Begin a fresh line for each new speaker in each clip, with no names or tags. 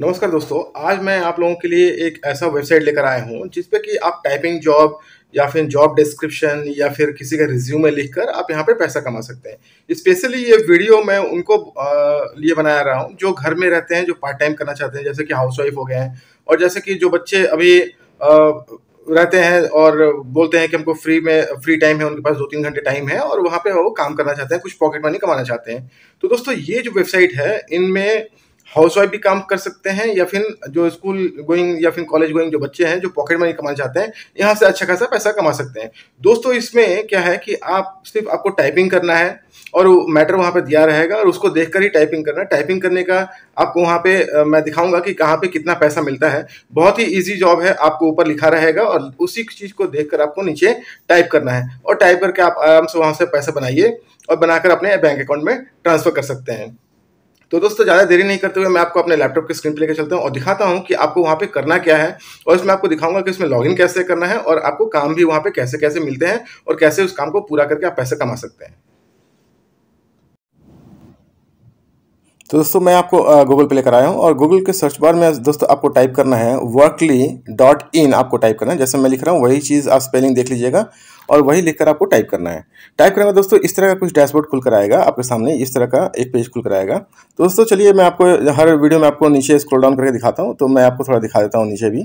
नमस्कार दोस्तों आज मैं आप लोगों के लिए एक ऐसा वेबसाइट लेकर आया हूँ जिसपे कि आप टाइपिंग जॉब या फिर जॉब डिस्क्रिप्शन या फिर किसी का रिज्यूमे लिखकर आप यहाँ पे पैसा कमा सकते हैं स्पेशली ये वीडियो मैं उनको लिए बनाया रहा हूँ जो घर में रहते हैं जो पार्ट टाइम करना चाहते हैं जैसे कि वाइफ हो गए हैं और जैसे कि जो बच्चे अभी रहते हैं और बोलते हैं कि हमको फ्री में फ्री टाइम है उनके पास दो तीन घंटे टाइम है और वहाँ पे वो काम करना चाहते हैं कुछ पॉकेट मनी कमाना चाहते हैं तो दोस्तों ये जो वेबसाइट है इनमें हाउस वाइफ भी काम कर सकते हैं या फिर जो स्कूल गोइंग या फिर कॉलेज गोइंग जो बच्चे हैं जो पॉकेट मनी कमाना चाहते हैं यहाँ से अच्छा खासा पैसा कमा सकते हैं दोस्तों इसमें क्या है कि आप सिर्फ आपको टाइपिंग करना है और मैटर वहाँ पे दिया रहेगा और उसको देखकर ही टाइपिंग करना है टाइपिंग करने का आपको वहाँ पे मैं दिखाऊंगा कि कहाँ पे कितना पैसा मिलता है बहुत ही इजी जॉब है आपको ऊपर लिखा रहेगा और उसी चीज़ को देखकर आपको नीचे टाइप करना है और टाइप करके आप आराम से वहाँ से पैसा बनाइए और बनाकर अपने बैंक अकाउंट में ट्रांसफ़र कर सकते हैं तो दोस्तों ज़्यादा देरी नहीं करते हुए मैं आपको अपने लैपटॉप की स्क्रीन पर लेकर चलता हूँ और दिखाता हूँ कि आपको वहाँ पर करना क्या है और इसमें आपको दिखाऊंगा कि इसमें लॉगिन कैसे करना है और आपको काम भी वहाँ पर कैसे कैसे मिलते हैं और कैसे उस काम को पूरा करके आप पैसे कमा सकते हैं तो दोस्तों मैं आपको गूगल पे लेकर आया हूँ और गूगल के सर्च बार में दोस्तों आपको टाइप करना है वर्कली डॉट इन आपको टाइप करना है जैसे मैं लिख रहा हूँ वही चीज़ आप स्पेलिंग देख लीजिएगा और वही लिखकर आपको टाइप करना है टाइप करेंगे दोस्तों इस तरह का कुछ डैशबोर्ड खुल कर आएगा आपके सामने इस तरह का एक पेज खुल कर आएगा तो दोस्तों चलिए मैं आपको हर वीडियो में आपको नीचे स्क्रोल डाउन करके दिखाता हूँ तो मैं आपको थोड़ा दिखा देता हूँ नीचे भी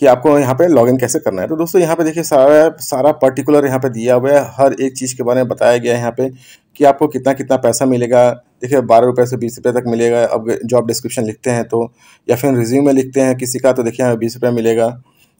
कि आपको यहाँ पे लॉगिन कैसे करना है तो दोस्तों यहाँ पे देखिए सारा सारा पर्टिकुलर यहाँ पे दिया हुआ है हर एक चीज़ के बारे में बताया गया है यहाँ पे कि आपको कितना कितना पैसा मिलेगा देखिए बारह रुपये से बीस रुपये तक मिलेगा अब जॉब डिस्क्रिप्शन लिखते हैं तो या फिर रिज्यूम में लिखते हैं किसी का तो देखिए यहाँ बीस रुपये मिलेगा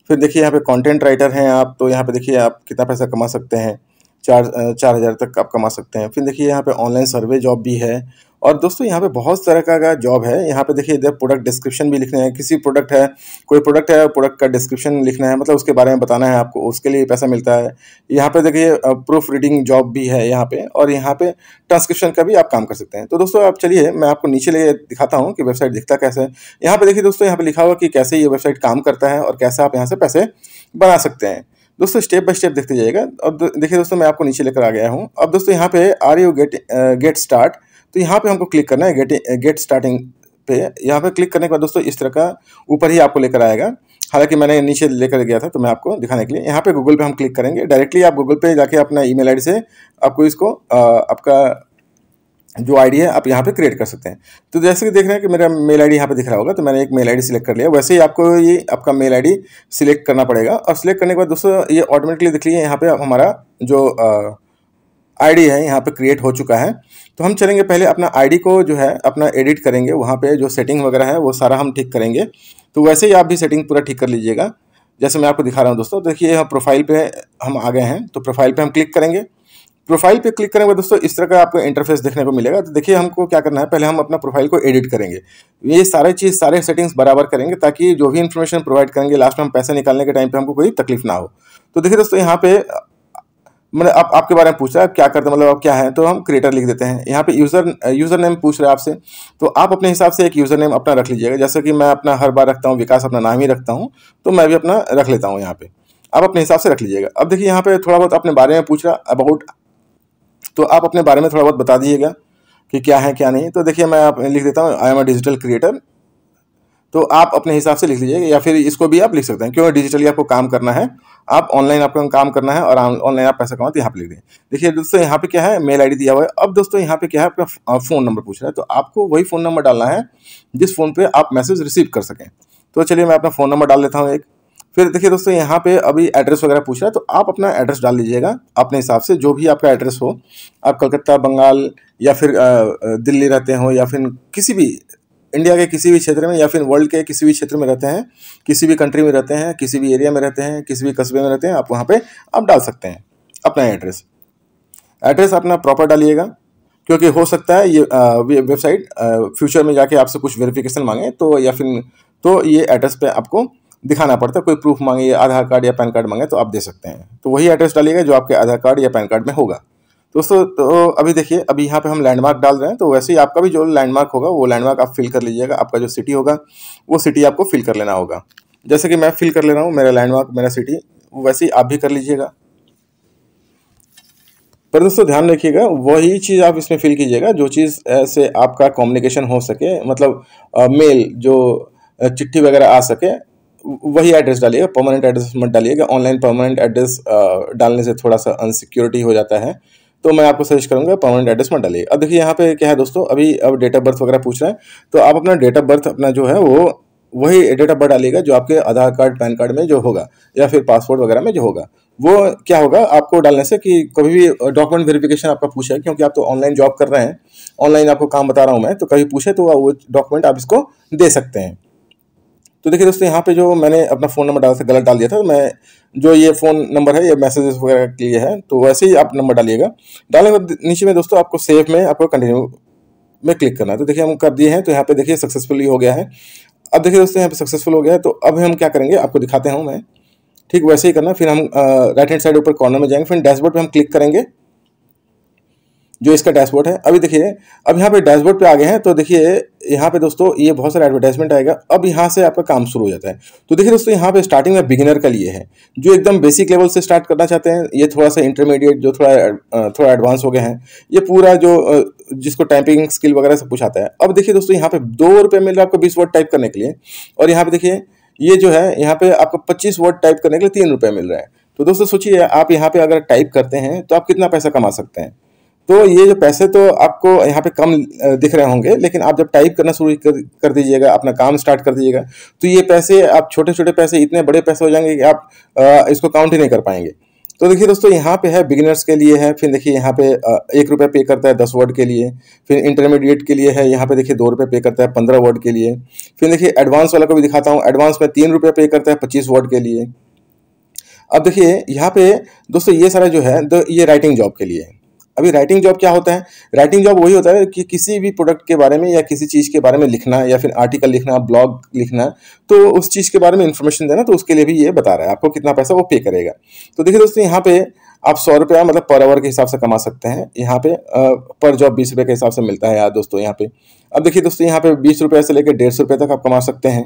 फिर देखिए यहाँ पर कॉन्टेंट राइटर हैं आप तो यहाँ पर देखिए आप कितना पैसा कमा सकते हैं चार चार हज़ार तक आप कमा सकते हैं फिर देखिए यहाँ पे ऑनलाइन सर्वे जॉब भी है और दोस्तों यहाँ पे बहुत तरह का, का जॉब है यहाँ पे देखिए इधर प्रोडक्ट डिस्क्रिप्शन भी लिखना है किसी प्रोडक्ट है कोई प्रोडक्ट है प्रोडक्ट का डिस्क्रिप्शन लिखना है मतलब उसके बारे में बताना है आपको उसके लिए पैसा मिलता है यहाँ पे देखिए प्रूफ रीडिंग जॉब भी है यहाँ पे और यहाँ पे ट्रांसक्रिप्शन का भी आप काम कर सकते हैं तो दोस्तों आप चलिए मैं आपको नीचे ले दिखाता हूँ कि वेबसाइट दिखता कैसे है यहाँ पर देखिए दोस्तों यहाँ पर लिखा हुआ कि कैसे ये वेबसाइट काम करता है और कैसे आप यहाँ से पैसे बना सकते हैं दोस्तों स्टेप बाय स्टेप देखते जाइएगा अब देखिए दोस्तों मैं आपको नीचे लेकर आ गया हूँ अब दोस्तों यहाँ पे are you get get start तो यहाँ पे हमको क्लिक करना है गेट गेट स्टार्टिंग पे यहाँ पे क्लिक करने के बाद दोस्तों इस तरह का ऊपर ही आपको लेकर आएगा हालांकि मैंने नीचे लेकर गया था तो मैं आपको दिखाने के लिए यहाँ पे गूगल पे हम क्लिक करेंगे डायरेक्टली आप गूगल पे जाके अपना ईमेल आईडी से आपको इसको आपका जो आईडी है आप यहाँ पे क्रिएट कर सकते हैं तो जैसे कि देख रहे हैं कि मेरा मेल आईडी यहाँ पे दिख रहा होगा तो मैंने एक मेल आईडी सिलेक्ट कर लिया वैसे ही आपको ये आपका मेल आईडी सिलेक्ट करना पड़ेगा और सिलेक्ट करने के बाद दोस्तों ये ऑटोमेटिकली दिख लीजिए यहाँ पे हमारा जो आईडी है यहाँ पे क्रिएट हो चुका है तो हम चलेंगे पहले अपना आई को जो है अपना एडिट करेंगे वहाँ पर जो सेटिंग वगैरह है वो सारा हम ठीक करेंगे तो वैसे ही आप भी सेटिंग पूरा ठीक कर लीजिएगा जैसे मैं आपको दिखा रहा हूँ दोस्तों देखिए यहाँ प्रोफाइल पर हम आ गए हैं तो प्रोफाइल पर हम क्लिक करेंगे प्रोफाइल पे क्लिक करेंगे दोस्तों इस तरह का आपको इंटरफेस देखने को मिलेगा तो देखिए हमको क्या करना है पहले हम अपना प्रोफाइल को एडिट करेंगे ये सारे चीज़ सारे सेटिंग्स बराबर करेंगे ताकि जो भी इन्फॉर्मेशन प्रोवाइड करेंगे लास्ट में हम पैसे निकालने के टाइम पर हमको कोई तकलीफ ना हो तो देखिए दोस्तों यहाँ पे मैंने मतलब आप आपके बारे में पूछ रहा है क्या करते हैं मतलब आप क्या है तो हम क्रिएटर लिख देते हैं यहाँ पे यूज़र यूज़र नेम पूछ रहे हैं आपसे तो आप अपने हिसाब से एक यूज़र नेम अपना रख लीजिएगा जैसे कि मैं अपना हर बार रखता हूँ विकास अपना नाम ही रखता हूँ तो मैं भी अपना रख लेता हूँ यहाँ पे आप अपने हिसाब से रख लीजिएगा अब देखिए यहाँ पे थोड़ा बहुत अपने बारे में पूछ रहा अबाउट तो आप अपने बारे में थोड़ा बहुत बता दीजिएगा कि क्या है क्या नहीं तो देखिए मैं आप लिख देता हूँ I am a digital creator तो आप अपने हिसाब से लिख लीजिएगा या फिर इसको भी आप लिख सकते हैं क्यों डिजिटली आपको काम करना है आप ऑनलाइन आपको काम करना है और ऑनलाइन आप पैसा कमाते तो यहाँ पर लिख दें देखिए दोस्तों यहाँ पे क्या है मेल आईडी दिया हुआ है अब दोस्तों यहाँ पे क्या है आपका फ़ोन नंबर पूछ रहा है तो आपको वही फ़ोन नंबर डालना है जिस फ़ोन पर आप मैसेज रिसीव कर सकें तो चलिए मैं अपना फ़ोन नंबर डाल देता हूँ एक फिर देखिए दोस्तों यहाँ पे अभी एड्रेस वगैरह पूछ रहा है तो आप अपना एड्रेस डाल लीजिएगा अपने हिसाब से जो भी आपका एड्रेस हो आप कलकत्ता बंगाल या फिर दिल्ली रहते हो या फिर किसी भी इंडिया के किसी भी क्षेत्र में या फिर वर्ल्ड के किसी भी क्षेत्र में रहते हैं किसी भी कंट्री में रहते हैं किसी भी एरिया में रहते हैं किसी भी कस्बे में रहते हैं आप वहाँ पर आप डाल सकते हैं अपना एड्रेस एड्रेस अपना प्रॉपर डालिएगा क्योंकि हो सकता है ये वेबसाइट फ्यूचर में जाके आपसे कुछ वेरिफिकेशन मांगे तो या फिर तो ये एड्रेस पे आपको दिखाना पड़ता है कोई प्रूफ मांगे या आधार कार्ड या पैन कार्ड मांगे तो आप दे सकते हैं तो वही एड्रेस डालिएगा जो आपके आधार कार्ड या पैन कार्ड में होगा दोस्तों तो अभी देखिए अभी यहाँ पे हम लैंडमार्क डाल रहे हैं तो वैसे ही आपका भी जो लैंडमार्क होगा वो लैंडमार्क आप फिल कर लीजिएगा आपका जो सिटी होगा वो सिटी आपको फिल कर लेना होगा जैसे कि मैं फिल कर ले रहा हूँ मेरा लैंडमार्क मेरा सिटी वैसे ही आप भी कर लीजिएगा पर दोस्तों ध्यान रखिएगा वही चीज़ आप इसमें फिल कीजिएगा जो चीज़ ऐसे आपका कम्युनिकेशन हो सके मतलब मेल जो चिट्ठी वगैरह आ सके वही एड्रेस डालिएगा परमानेंट एड्रेस मत डालिएगा ऑनलाइन परमानेंट एड्रेस डालने से थोड़ा सा अनसिक्योरिटी हो जाता है तो मैं आपको सजेस्ट करूंगा परमानेंट एड्रेस मत डालिए अब देखिए यहाँ पे क्या है दोस्तों अभी अब डेट ऑफ बर्थ वगैरह पूछ रहे हैं तो आप अपना डेट ऑफ बर्थ अपना जो है वो वही डेट ऑफ बर्थ डालिएगा जो आपके आधार कार्ड पैन कार्ड में जो होगा या फिर पासपोर्ट वगैरह में जो होगा वो क्या होगा आपको डालने से कि कभी भी डॉक्यूमेंट वेरिफिकेशन आपका पूछे क्योंकि आप तो ऑनलाइन जॉब कर रहे हैं ऑनलाइन आपको काम बता रहा हूँ मैं तो कभी पूछे तो वो डॉक्यूमेंट आप इसको दे सकते हैं तो देखिए दोस्तों यहाँ पे जो मैंने अपना फ़ोन नंबर डाला था गलत डाल दिया था मैं जो ये फ़ोन नंबर है ये मैसेजेस वगैरह के लिए है तो वैसे ही आप नंबर डालिएगा डालने के नीचे में दोस्तों आपको सेव में आपको कंटिन्यू में क्लिक करना है तो देखिए हम कर दिए हैं तो यहाँ पे देखिए सक्सेसफुली हो गया है अब देखिए दोस्तों यहाँ पर सक्सेसफुल हो गया है तो अब हम क्या करेंगे आपको दिखाते हूँ मैं ठीक वैसे ही करना फिर हम राइट हैंड साइड ऊपर कॉर्नर में जाएंगे फिर डैशबोर्ड पर हम क्लिक करेंगे जो इसका डैशबोर्ड है अभी देखिए अब यहाँ पे डैशबोर्ड पे आ गए हैं तो देखिए यहाँ पे दोस्तों ये बहुत सारा एडवर्टाइजमेंट आएगा अब यहाँ से आपका काम शुरू हो जाता है तो देखिए दोस्तों यहाँ पे स्टार्टिंग में बिगिनर का लिए है जो एकदम बेसिक लेवल से स्टार्ट करना चाहते हैं ये थोड़ा सा इंटरमीडिएट जो थोड़ा थोड़ा एडवांस हो गए हैं ये पूरा जो जिसको टाइपिंग स्किल वगैरह सब कुछ आता है अब देखिए दोस्तों यहाँ पे दो रुपये मिल रहा है आपको बीस वर्ड टाइप करने के लिए और यहाँ पे देखिए ये जो है यहाँ पे आपको पच्चीस वर्ड टाइप करने के लिए तीन रुपये मिल रहा है तो दोस्तों सोचिए आप यहाँ पे अगर टाइप करते हैं तो आप कितना पैसा कमा सकते हैं तो ये जो पैसे तो आपको यहाँ पे कम दिख रहे होंगे लेकिन आप जब टाइप करना शुरू कर, कर दीजिएगा अपना काम स्टार्ट कर दीजिएगा तो ये पैसे आप छोटे छोटे पैसे इतने बड़े पैसे हो जाएंगे कि आप इसको काउंट ही नहीं कर पाएंगे तो देखिए दोस्तों यहाँ पे है बिगिनर्स के लिए है फिर देखिए यहाँ पे एक रुपये पे करता है दस वर्ड के लिए फिर इंटरमीडिएट के लिए है यहाँ पे देखिए दो रुपये पे करता है पंद्रह वर्ड के लिए फिर देखिए एडवांस वाला को भी दिखाता हूँ एडवांस में तीन रुपये पे करता है पच्चीस वर्ड के लिए अब देखिए यहाँ पे दोस्तों ये सारा जो है तो ये राइटिंग जॉब के लिए है अभी राइटिंग जॉब क्या होता है राइटिंग जॉब वही होता है कि किसी भी प्रोडक्ट के बारे में या किसी चीज़ के बारे में लिखना या फिर आर्टिकल लिखना ब्लॉग लिखना तो उस चीज़ के बारे में इन्फॉर्मेशन देना तो उसके लिए भी ये बता रहा है आपको कितना पैसा वो पे करेगा तो देखिए दोस्तों यहाँ पे आप सौ रुपया मतलब पर आवर के हिसाब से कमा सकते हैं यहाँ पे पर जॉब बीस रुपये के हिसाब से मिलता है यार दोस्तों यहाँ पे अब देखिए दोस्तों यहाँ पे बीस रुपये से लेकर डेढ़ सौ रुपये तक आप कमा सकते हैं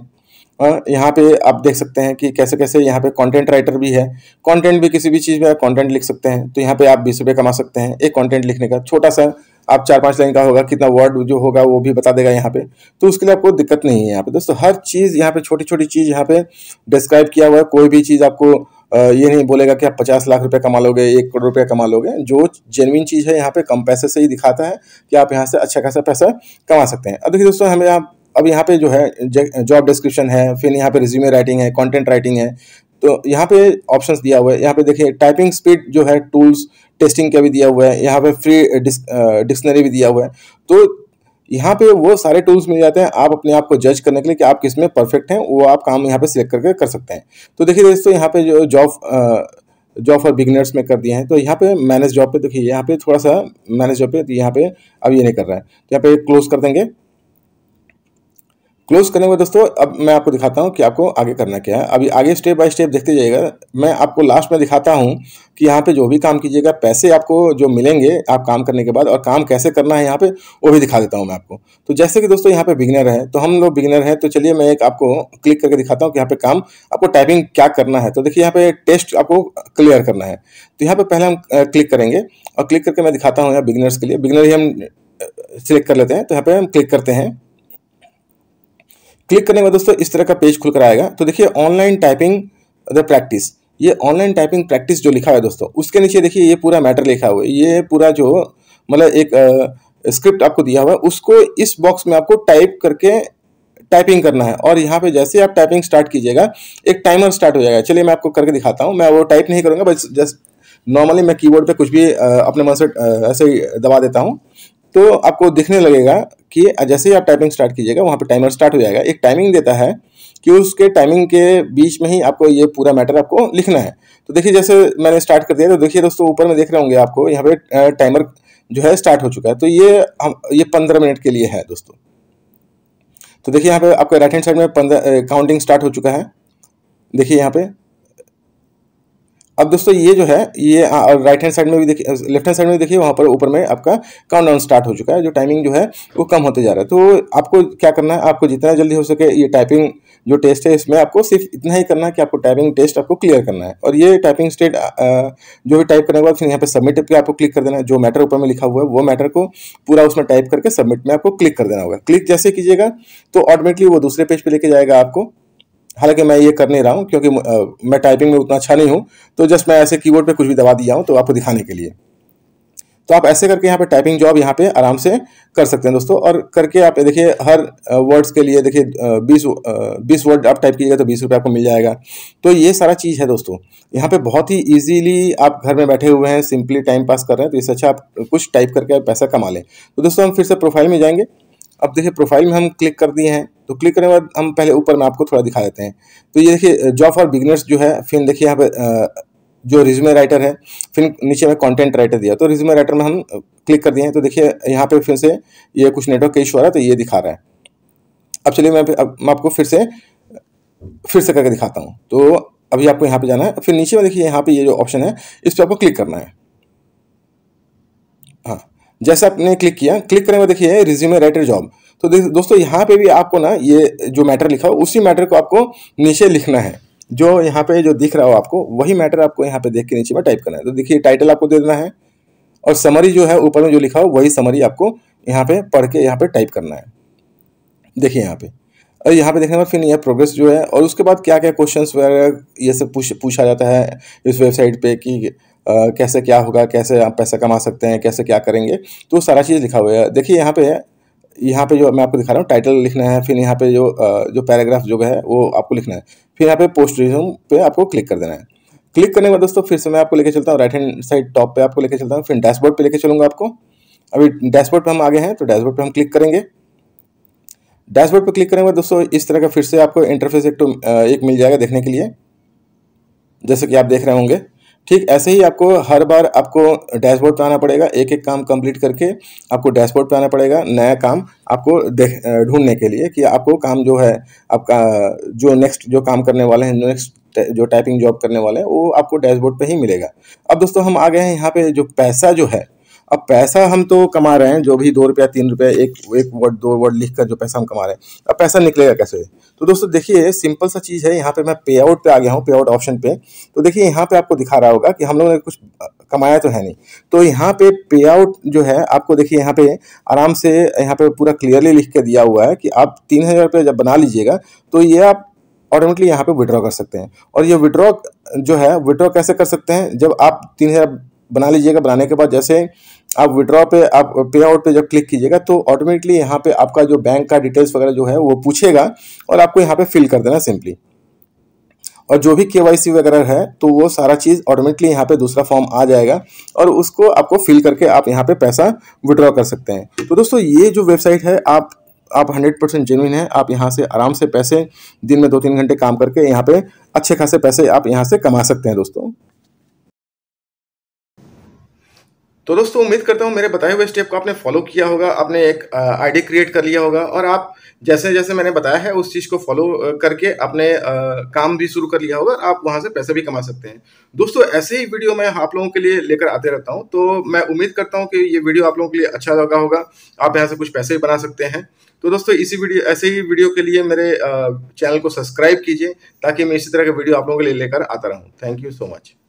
हाँ, यहाँ पे आप देख सकते हैं कि कैसे कैसे यहाँ पे कंटेंट राइटर भी है कंटेंट भी किसी भी चीज़ में कंटेंट लिख सकते हैं तो यहाँ पे आप बीस रुपये कमा सकते हैं एक कंटेंट लिखने का छोटा सा आप चार पांच लाइन का होगा कितना वर्ड जो होगा वो भी बता देगा यहाँ पे तो उसके लिए आपको दिक्कत नहीं है यहाँ पे दोस्तों हर चीज़ यहाँ पे छोटी छोटी चीज़ यहाँ पे डिस्क्राइब किया हुआ है कोई भी चीज़ आपको ये नहीं बोलेगा कि आप पचास लाख रुपये कमा लोगे एक करोड़ रुपया कमा लोगे जो जेनविन चीज़ है यहाँ पे कम पैसे से ही दिखाता है कि आप यहाँ से अच्छा खासा पैसा कमा सकते हैं अब देखिए दोस्तों हमें यहाँ अब यहाँ पे जो है जॉब डिस्क्रिप्शन है फिर यहाँ पे रिज्यूमे राइटिंग है कंटेंट राइटिंग है तो यहाँ पे ऑप्शंस दिया हुआ है यहाँ पे देखिए टाइपिंग स्पीड जो है टूल्स टेस्टिंग का भी दिया हुआ है यहाँ पे फ्री डिक्शनरी भी दिया हुआ है तो यहाँ पे वो सारे टूल्स मिल जाते हैं आप अपने आप को जज करने के लिए कि आप किस में परफेक्ट हैं वो आप काम यहाँ पे सिलेक्ट करके कर सकते हैं तो देखिए दोस्तों यहाँ पे जो जॉब जॉब फॉर बिगनर्स में कर दिए हैं तो यहाँ पे मैनेज जॉब पे देखिए यहाँ पे थोड़ा सा मैनेज जॉब पे यहाँ पे अब ये नहीं कर रहा है तो यहाँ पे क्लोज कर देंगे क्लोज करने के दोस्तों अब मैं आपको दिखाता हूँ कि आपको आगे करना क्या है अभी आगे स्टेप बाय स्टेप देखते जाइएगा मैं आपको लास्ट में दिखाता हूँ कि यहाँ पे जो भी काम कीजिएगा पैसे आपको जो मिलेंगे आप काम करने के बाद और काम कैसे करना है यहाँ पे वो भी दिखा देता हूँ मैं आपको तो जैसे कि दोस्तों यहाँ पे बिगनर है तो हम लोग बिगनर हैं तो चलिए मैं एक आपको क्लिक करके दिखाता हूँ कि यहाँ पे काम आपको टाइपिंग क्या करना है तो देखिए यहाँ पे टेस्ट आपको क्लियर करना है तो यहाँ पर पहले हम क्लिक करेंगे और क्लिक करके मैं दिखाता हूँ यहाँ बिगनर्स के लिए बिगनर ही हम सिलेक्ट कर लेते हैं तो यहाँ पे हम क्लिक करते हैं क्लिक करने के बाद दोस्तों इस तरह का पेज खुलकर आएगा तो देखिए ऑनलाइन टाइपिंग द प्रैक्टिस ये ऑनलाइन टाइपिंग प्रैक्टिस जो लिखा है दोस्तों उसके नीचे देखिए ये पूरा मैटर लिखा हुआ है ये पूरा जो मतलब एक स्क्रिप्ट आपको दिया हुआ है उसको इस बॉक्स में आपको टाइप करके टाइपिंग करना है और यहाँ पे जैसे आप टाइपिंग स्टार्ट कीजिएगा एक टाइमर स्टार्ट हो जाएगा चलिए मैं आपको करके दिखाता हूँ मैं वो टाइप नहीं करूँगा बस जस्ट नॉर्मली मैं कीबोर्ड पे कुछ भी अपने मन से ऐसे ही दबा देता हूँ तो आपको दिखने लगेगा कि जैसे ही आप टाइपिंग स्टार्ट कीजिएगा वहाँ पर टाइमर स्टार्ट हो जाएगा एक टाइमिंग देता है कि उसके टाइमिंग के बीच में ही आपको ये पूरा मैटर आपको लिखना है तो देखिए जैसे मैंने स्टार्ट कर दिया तो देखिए दोस्तों ऊपर में देख रहे होंगे आपको यहाँ पे टाइमर जो है स्टार्ट हो चुका है तो ये हम ये पंद्रह मिनट के लिए है दोस्तों तो देखिए यहाँ पे आपके राइट हैंड साइड में पंद्रह काउंटिंग स्टार्ट हो चुका है देखिए यहाँ पे अब दोस्तों ये जो है ये राइट हैंड साइड में भी देखिए लेफ्ट हैंड साइड में भी देखिए वहाँ पर ऊपर में आपका काउंट डाउन स्टार्ट हो चुका है जो टाइमिंग जो है वो कम होते जा रहा है तो आपको क्या करना है आपको जितना जल्दी हो सके ये टाइपिंग जो टेस्ट है इसमें आपको सिर्फ इतना ही करना है कि आपको टाइपिंग टेस्ट आपको क्लियर करना है और ये टाइपिंग स्टेट जो भी टाइप करने के बाद फिर यहाँ पर सबमिट पर आपको क्लिक कर देना है जो मैटर ऊपर में लिखा हुआ है वो मैटर को पूरा उसमें टाइप करके सबमिट में आपको क्लिक कर देना होगा क्लिक जैसे कीजिएगा तो ऑटोमेटिकली वो दूसरे पेज पर लेके जाएगा आपको हालांकि मैं ये कर नहीं रहा हूँ क्योंकि मैं टाइपिंग में उतना अच्छा नहीं हूँ तो जस्ट मैं ऐसे कीबोर्ड पे कुछ भी दबा दिया हूँ तो आपको दिखाने के लिए तो आप ऐसे करके यहाँ पे टाइपिंग जॉब यहाँ पे आराम से कर सकते हैं दोस्तों और करके आप देखिए हर वर्ड्स के लिए देखिए बीस बीस वर्ड आप टाइप कीजिएगा तो बीस रुपये आपको मिल जाएगा तो ये सारा चीज़ है दोस्तों यहाँ पर बहुत ही ईजीली आप घर में बैठे हुए हैं सिंपली टाइम पास कर रहे हैं तो इससे अच्छा आप कुछ टाइप करके पैसा कमा लें तो दोस्तों हम फिर से प्रोफाइल में जाएंगे अब देखिए प्रोफाइल में हम क्लिक कर दिए हैं तो क्लिक करने के बाद हम पहले ऊपर में आपको थोड़ा दिखा देते हैं तो ये देखिए जॉब फॉर बिगनर्स जो है फिर देखिए यहाँ पे uh, जो रिज्यूमे राइटर है फिर नीचे में कंटेंट राइटर दिया तो रिज्यूमे राइटर में हम क्लिक uh, कर दिए हैं तो देखिए यहाँ पे फिर से ये कुछ नेटवर्क का इशू आ रहा है तो ये दिखा रहा है अब चलिए मैं अब मैं आपको फिर से फिर से करके दिखाता हूँ तो अभी आपको यहाँ पे जाना है फिर नीचे में देखिए यहाँ पे ये जो ऑप्शन है इस पर आपको क्लिक करना है हाँ जैसे आपने क्लिक किया क्लिक करने में देखिए रिज्यूमे राइटर जॉब तो दोस्तों यहाँ पे भी आपको ना ये जो मैटर लिखा हो उसी मैटर को आपको नीचे लिखना है जो यहाँ पे जो दिख रहा हो आपको वही मैटर आपको यहाँ पे देख के नीचे में टाइप करना है तो देखिए टाइटल आपको दे देना है और समरी जो है ऊपर में जो लिखा हो वही समरी आपको यहाँ पे पढ़ के यहाँ पे टाइप करना है देखिए यहाँ पे और यहाँ पे देखने में फिर यह प्रोग्रेस जो है और उसके बाद क्या क्या क्वेश्चन वगैरह ये सब पूछ पूछा जाता है इस वेबसाइट पर कि कैसे क्या होगा कैसे आप पैसा कमा सकते हैं कैसे क्या करेंगे तो सारा चीज़ लिखा हुआ है देखिए यहाँ पे यहाँ पे जो मैं आपको दिखा रहा हूँ टाइटल लिखना है फिर यहाँ पे जो जो पैराग्राफ जो है वो आपको लिखना है फिर यहाँ पे पोस्ट रिज्यूम पे आपको क्लिक कर देना है क्लिक करने के बाद दोस्तों फिर से मैं आपको लेके चलता हूँ राइट हैंड साइड टॉप पे आपको लेकर चलता हूँ फिर डैशबोर्ड पे लेकर चलूँगा आपको अभी डैशबोर्ड पे हम आगे हैं तो डैशबोर्ड पे हम क्लिक करेंगे डैशबोर्ड पे क्लिक करेंगे दोस्तों इस तरह का फिर से आपको इंटरफेस एक तो एक मिल जाएगा देखने के लिए जैसे कि आप देख रहे होंगे ठीक ऐसे ही आपको हर बार आपको डैशबोर्ड पे आना पड़ेगा एक एक काम कंप्लीट करके आपको डैशबोर्ड पे आना पड़ेगा नया काम आपको देख ढूंढने के लिए कि आपको काम जो है आपका जो नेक्स्ट जो काम करने वाले हैं नेक्स्ट जो टाइपिंग जॉब करने वाले हैं वो आपको डैशबोर्ड पे ही मिलेगा अब दोस्तों हम आ गए हैं यहाँ पे जो पैसा जो है अब पैसा हम तो कमा रहे हैं जो भी दो रुपया तीन रुपया एक एक वर्ड दो वर्ड लिख कर जो पैसा हम कमा रहे हैं अब पैसा निकलेगा कैसे तो दोस्तों देखिए सिंपल सा चीज़ है यहाँ पे मैं पे आउट पर आ गया हूँ पे आउट ऑप्शन पे तो देखिए यहाँ पे आपको दिखा रहा होगा कि हम लोगों ने कुछ कमाया तो है नहीं तो यहाँ पे पे आउट जो है आपको देखिए यहाँ पे आराम से यहाँ पे पूरा क्लियरली लिख के दिया हुआ है कि आप तीन हज़ार रुपये जब बना लीजिएगा तो ये आप ऑटोमेटिकली यहाँ पे विड्रॉ कर सकते हैं और ये विड्रॉ जो है विड्रॉ कैसे कर सकते हैं जब आप तीन हज़ार बना लीजिएगा बनाने के बाद जैसे आप विड्रॉ पे आप पे आउट पे जब क्लिक कीजिएगा तो ऑटोमेटिकली यहाँ पे आपका जो बैंक का डिटेल्स वगैरह जो है वो पूछेगा और आपको यहाँ पे फिल कर देना सिंपली और जो भी के वगैरह है तो वो सारा चीज़ ऑटोमेटिकली यहाँ पे दूसरा फॉर्म आ जाएगा और उसको आपको फिल करके आप यहाँ पे पैसा विड्रॉ कर सकते हैं तो दोस्तों ये जो वेबसाइट है आप आप 100 परसेंट जेनविन है आप यहाँ से आराम से पैसे दिन में दो तीन घंटे काम करके यहाँ पे अच्छे खासे पैसे आप यहाँ से कमा सकते हैं दोस्तों तो दोस्तों उम्मीद करता हूँ मेरे बताए हुए स्टेप को आपने फॉलो किया होगा आपने एक आईडी क्रिएट कर लिया होगा और आप जैसे जैसे मैंने बताया है उस चीज़ को फॉलो करके अपने काम भी शुरू कर लिया होगा आप वहाँ से पैसे भी कमा सकते हैं दोस्तों ऐसे ही वीडियो मैं आप लोगों के लिए लेकर आते रहता हूँ तो मैं उम्मीद करता हूँ कि ये वीडियो आप लोगों के लिए अच्छा लगा होगा आप यहाँ से कुछ पैसे भी बना सकते हैं तो दोस्तों इसी वीडियो ऐसे ही वीडियो के लिए मेरे चैनल को सब्सक्राइब कीजिए ताकि मैं इसी तरह के वीडियो आप लोगों के लिए लेकर आता रहूँ थैंक यू सो मच